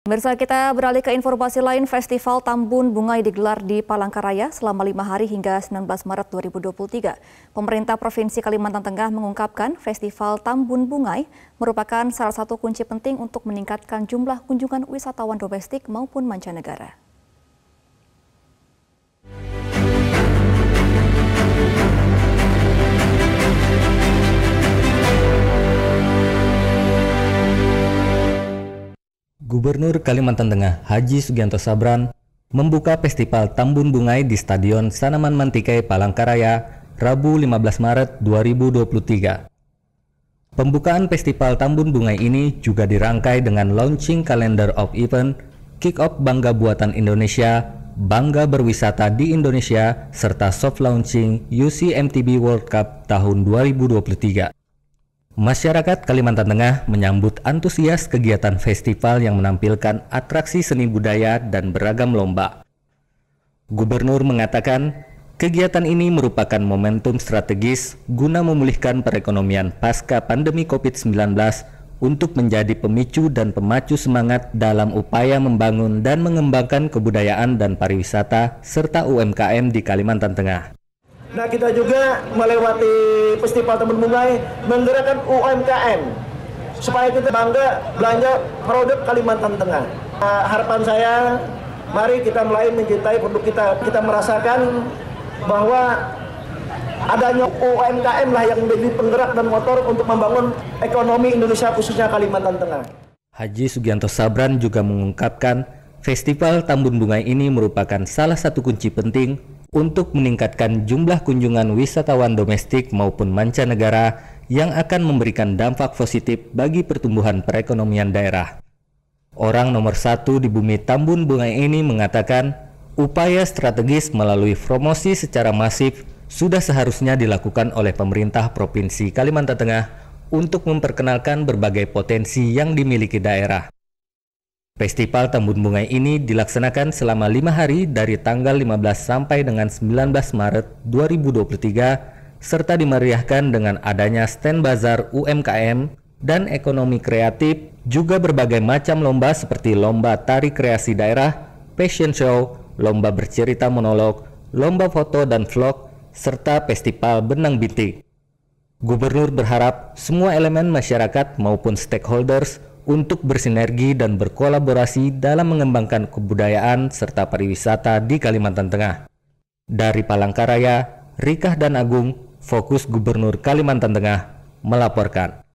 Pemirsa kita beralih ke informasi lain, Festival Tambun Bungai digelar di Palangkaraya selama lima hari hingga 19 Maret 2023. Pemerintah Provinsi Kalimantan Tengah mengungkapkan Festival Tambun Bungai merupakan salah satu kunci penting untuk meningkatkan jumlah kunjungan wisatawan domestik maupun mancanegara. Gubernur Kalimantan Tengah Haji Sugianto Sabran membuka Festival Tambun Bungai di Stadion Sanaman Mantikai Palangkaraya Rabu 15 Maret 2023. Pembukaan Festival Tambun Bungai ini juga dirangkai dengan launching calendar of event kick-off Bangga Buatan Indonesia, Bangga Berwisata di Indonesia, serta soft launching UCMTB World Cup tahun 2023. Masyarakat Kalimantan Tengah menyambut antusias kegiatan festival yang menampilkan atraksi seni budaya dan beragam lomba. Gubernur mengatakan, kegiatan ini merupakan momentum strategis guna memulihkan perekonomian pasca pandemi COVID-19 untuk menjadi pemicu dan pemacu semangat dalam upaya membangun dan mengembangkan kebudayaan dan pariwisata serta UMKM di Kalimantan Tengah. Nah kita juga melewati Festival Teman Bungai menggerakkan UMKM supaya kita bangga belanja produk Kalimantan Tengah. Nah, harapan saya, mari kita mulai mencintai produk kita. Kita merasakan bahwa adanya UMKM lah yang menjadi penggerak dan motor untuk membangun ekonomi Indonesia khususnya Kalimantan Tengah. Haji Sugianto Sabran juga mengungkapkan festival Tambun Bunga ini merupakan salah satu kunci penting untuk meningkatkan jumlah kunjungan wisatawan domestik maupun mancanegara yang akan memberikan dampak positif bagi pertumbuhan perekonomian daerah. Orang nomor satu di bumi Tambun Bunga ini mengatakan, upaya strategis melalui promosi secara masif sudah seharusnya dilakukan oleh pemerintah Provinsi Kalimantan Tengah untuk memperkenalkan berbagai potensi yang dimiliki daerah. Festival Tambun Bungai ini dilaksanakan selama lima hari dari tanggal 15 sampai dengan 19 Maret 2023 serta dimeriahkan dengan adanya stand bazar UMKM dan ekonomi kreatif juga berbagai macam lomba seperti lomba tari kreasi daerah, fashion show, lomba bercerita monolog, lomba foto dan vlog, serta festival benang bintik. Gubernur berharap semua elemen masyarakat maupun stakeholders untuk bersinergi dan berkolaborasi dalam mengembangkan kebudayaan serta pariwisata di Kalimantan Tengah. Dari Palangkaraya, Rikah dan Agung, Fokus Gubernur Kalimantan Tengah melaporkan.